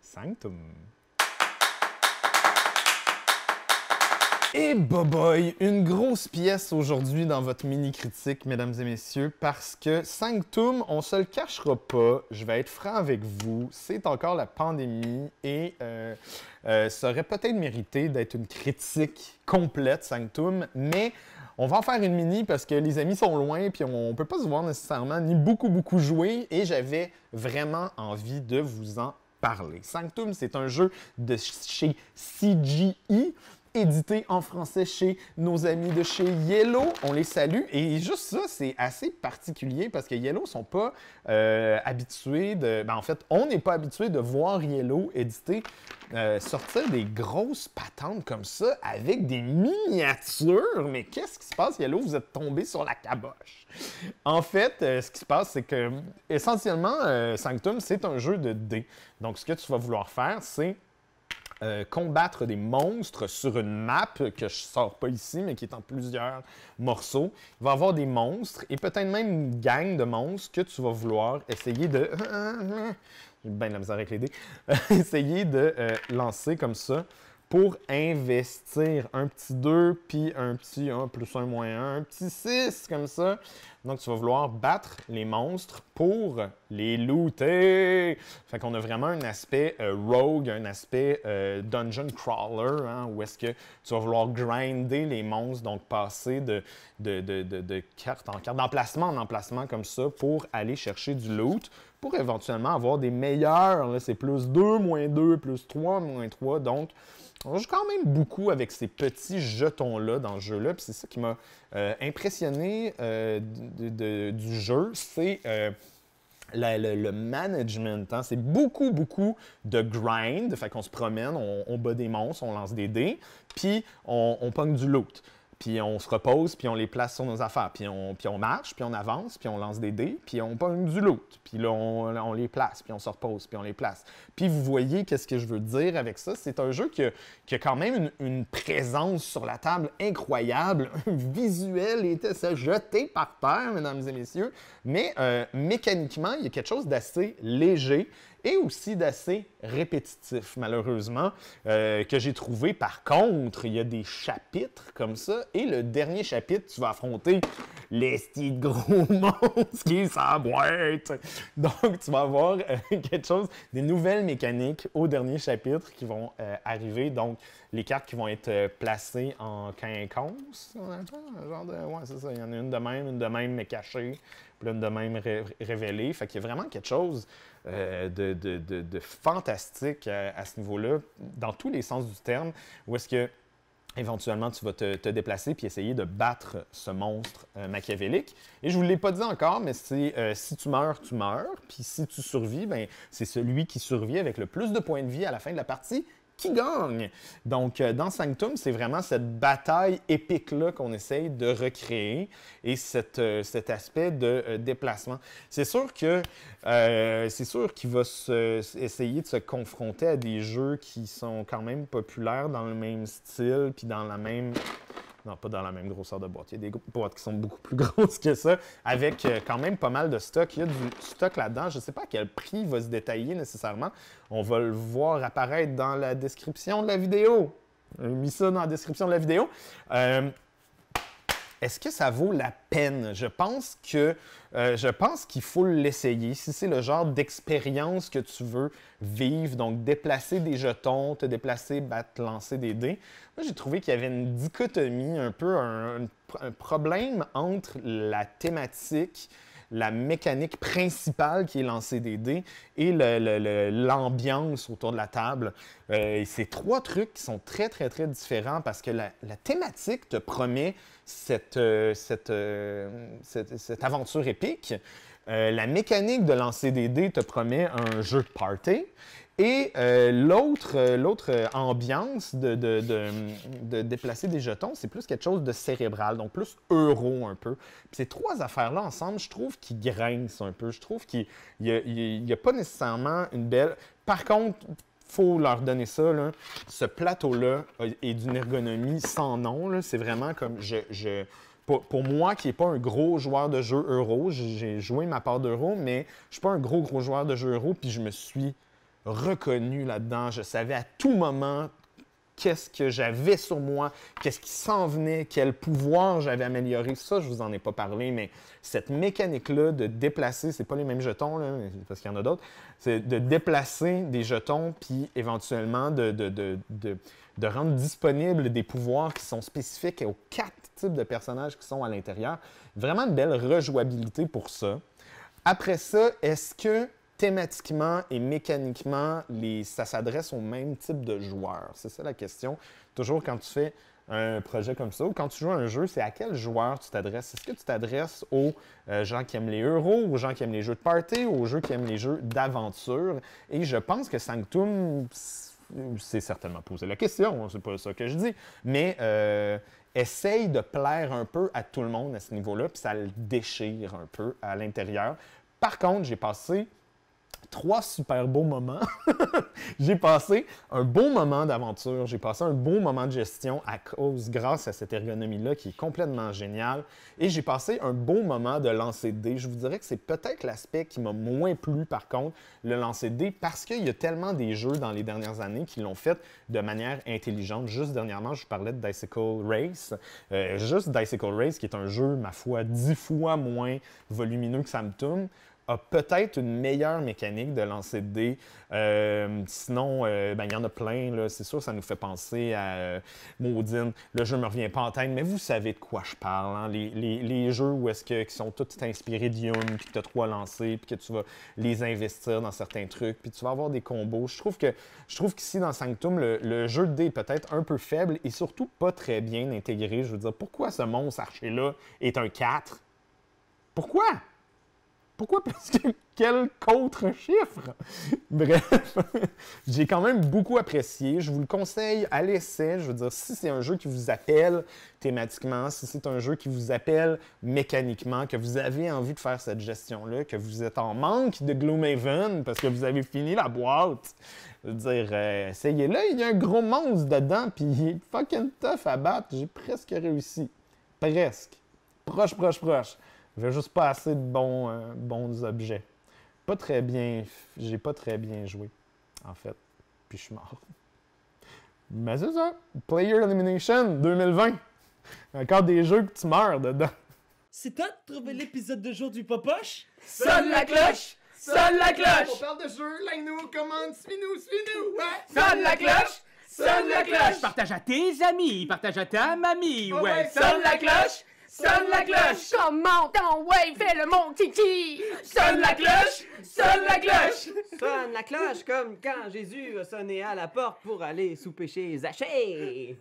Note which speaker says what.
Speaker 1: Sanctum. Et eh, boboy, une grosse pièce aujourd'hui dans votre mini critique, mesdames et messieurs, parce que Sanctum, on se le cachera pas, je vais être franc avec vous, c'est encore la pandémie et euh, euh, ça aurait peut-être mérité d'être une critique complète Sanctum, mais on va en faire une mini parce que les amis sont loin puis on ne peut pas se voir nécessairement ni beaucoup, beaucoup jouer et j'avais vraiment envie de vous en parler. Sanctum, c'est un jeu de chez CGI e édité en français chez nos amis de chez Yellow. On les salue. Et juste ça, c'est assez particulier parce que Yellow sont pas euh, habitués de. Ben, en fait, on n'est pas habitué de voir Yellow éditer euh, sortir des grosses patentes comme ça avec des miniatures. Mais qu'est-ce qui se passe, Yellow? Vous êtes tombé sur la caboche. En fait, euh, ce qui se passe, c'est que essentiellement, Sanctum, c'est un jeu de dés. Donc, ce que tu vas vouloir faire, c'est euh, combattre des monstres sur une map que je sors pas ici, mais qui est en plusieurs morceaux. Il va y avoir des monstres et peut-être même une gang de monstres que tu vas vouloir essayer de... J'ai la misère avec les dés. essayer de euh, lancer comme ça pour investir un petit 2, puis un petit 1 plus 1 moins 1, un petit 6 comme ça. Donc, tu vas vouloir battre les monstres pour les looter. Fait qu'on a vraiment un aspect euh, rogue, un aspect euh, dungeon crawler, hein, où est-ce que tu vas vouloir grinder les monstres, donc passer de, de, de, carte en carte, d'emplacement en emplacement comme ça, pour aller chercher du loot, pour éventuellement avoir des meilleurs. C'est plus 2, moins 2, plus 3, moins 3. Donc, on joue quand même beaucoup avec ces petits jetons-là dans le jeu-là. Puis c'est ça qui m'a euh, impressionné euh, du jeu. C'est. Euh, le, management, hein. c'est beaucoup, beaucoup de grind. Fait qu'on se promène, on, bat des monstres, on lance des dés, puis on, on pogne du loot puis on se repose, puis on les place sur nos affaires, puis on, on marche, puis on avance, puis on lance des dés, puis on prend du loot, puis là, on, les place, puis on se repose, puis on les place. Puis vous voyez qu'est-ce que je veux dire avec ça, c'est un jeu qui a, quand même une, présence sur la table incroyable, visuel, était se jeté par terre, mesdames et messieurs, mais euh, mécaniquement, il y a quelque chose d'assez léger et aussi d'assez répétitif, malheureusement, euh, que j'ai trouvé. Par contre, il y a des chapitres comme ça, et le dernier chapitre, tu vas affronter les de gros monstres qui s'emboîtent. Donc, tu vas avoir euh, quelque chose, des nouvelles mécaniques au dernier chapitre qui vont euh, arriver. Donc, les cartes qui vont être euh, placées en quinconce. Genre de, ouais, c'est ça. Il y en a une de même, une de même, mais cachée. Puis une de même révélée. Fait qu'il y a vraiment quelque chose de, fantastique à, à ce niveau-là, dans tous les sens du terme, où est-ce que éventuellement, tu vas te, déplacer puis essayer de battre ce monstre euh, machiavélique. Et je ne vous l'ai pas dit encore, mais c'est euh, si tu meurs, tu meurs. Puis si tu survis, ben, c'est celui qui survit avec le plus de points de vie à la fin de la partie qui gagne. Donc, euh, dans Sanctum, c'est vraiment cette bataille épique-là qu'on essaye de recréer et euh, cet aspect de euh, déplacement. C'est sûr que c'est sûr qu'il va essayer de se confronter à des jeux qui sont quand même populaires dans le même style puis dans la même non, pas dans la même grosseur de boîte. Il y a des boîtes qui sont beaucoup plus grosses que ça, avec euh, quand même pas mal de stock. Il y a du stock là-dedans. Je ne sais pas à quel prix va se détailler nécessairement. On va le voir apparaître dans la description de la vidéo. J'ai euh, mis ça dans la description de la vidéo. Euh, est-ce que ça vaut la peine? Je pense que euh, je pense qu'il faut l'essayer. Si c'est le genre d'expérience que tu veux vivre, donc déplacer des jetons, te déplacer, te lancer des dés, moi j'ai trouvé qu'il y avait une dichotomie, un peu un problème entre la thématique la mécanique principale qui est lancer des et l'ambiance autour de la table. Euh, et c'est trois trucs qui sont très, très, très différents parce que la, thématique te promet cette, euh, euh, aventure épique. la mécanique de lancer des te promet un jeu de party et euh, l'autre, euh, euh, ambiance de, de, déplacer des jetons, c'est plus quelque chose de cérébral, donc plus euro un peu. ces trois affaires-là ensemble, je trouve qu'ils grincent un peu. Je trouve qu'il n'y a, pas nécessairement une belle. Par contre, faut leur donner ça. Ce plateau-là est d'une ergonomie sans nom. C'est vraiment comme je, Pour, moi, qui n'est pas un gros joueur de jeu euro, j'ai joué ma part d'euro, mais je ne suis pas un gros, gros joueur de jeu euro, puis je me suis reconnu là-dedans. Je savais à tout moment qu'est-ce que j'avais sur moi, qu'est-ce qui s'en venait, quel pouvoir j'avais amélioré. Ça, je vous en ai pas parlé, mais cette mécanique-là de déplacer, c'est pas les mêmes jetons, parce qu'il y en a d'autres, c'est de déplacer des jetons, puis éventuellement de, de, rendre disponibles des pouvoirs qui sont spécifiques aux quatre types de personnages qui sont à l'intérieur. Vraiment une belle rejouabilité pour ça. Après ça, est-ce que thématiquement et mécaniquement, ça s'adresse au même type de joueurs. C'est ça la question. Toujours quand tu fais un projet comme ça, ou quand tu joues un jeu, c'est à quel joueur tu t'adresses? Est-ce que tu t'adresses aux euh, gens qui aiment les euros, aux gens qui aiment les jeux de party, aux jeux qui aiment les jeux d'aventure? Et je pense que Sanctum c'est certainement posé la question, hein, c'est pas ça que je dis, mais euh, essaye de plaire un peu à tout le monde à ce niveau-là, puis ça le déchire un peu à l'intérieur. Par contre, j'ai passé trois super beaux moments. j'ai passé un bon moment d'aventure, j'ai passé un bon moment de gestion à cause, grâce à cette ergonomie-là qui est complètement géniale. Et j'ai passé un bon moment de lancer de dés. Je vous dirais que c'est peut-être l'aspect qui m'a moins plu, par contre, le lancer de dés, parce qu'il y a tellement des jeux dans les dernières années qui l'ont fait de manière intelligente. Juste dernièrement, je parlais de Dicycle Race. Euh, juste Dicycle Race, qui est un jeu, ma foi, dix fois moins volumineux que Samtum a peut-être une meilleure mécanique de lancer de dés. Euh, sinon, euh, ben, il y en a plein. C'est sûr, ça nous fait penser à euh, Maudine. Le jeu ne me revient pas en tête, mais vous savez de quoi je parle. Hein. Les, jeux où est-ce que qui sont tous inspirés de puis que tu as trois lancés, puis que tu vas les investir dans certains trucs, puis tu vas avoir des combos. Je trouve que je trouve qu'ici dans Sanctum, le, le, jeu de dés est peut-être un peu faible et surtout pas très bien intégré. Je veux dire, pourquoi ce monstre archer là est un 4? Pourquoi? Pourquoi? Parce que quel autre chiffre! Bref, j'ai quand même beaucoup apprécié. Je vous le conseille à l'essai. Je veux dire, si c'est un jeu qui vous appelle thématiquement, si c'est un jeu qui vous appelle mécaniquement, que vous avez envie de faire cette gestion-là, que vous êtes en manque de Gloomhaven parce que vous avez fini la boîte, je veux dire, euh, essayez-le. Il y a un gros monstre dedans, puis il est fucking tough à battre. J'ai presque réussi. Presque. Proche, proche, proche. J'avais juste pas assez de bons, euh, bons objets. Pas très bien. J'ai pas très bien joué, en fait. Puis je suis mort. Mais c'est ça. Player Elimination 2020. Encore des jeux que tu meurs dedans. C'est toi de trouver l'épisode de jour du Popoche? Sonne la cloche! Sonne la cloche! On parle de jeu, like-nous, commande, suis-nous, suis-nous! Ouais. Sonne la cloche! Sonne la cloche! Partage à tes amis, partage à ta mamie, ouais! Sonne la cloche! Sonne la cloche! Comment ton wave fait le mon tiki? Sonne la cloche! Sonne la cloche! Sonne la cloche comme quand Jésus a sonné à la porte pour aller souper chez Zachée!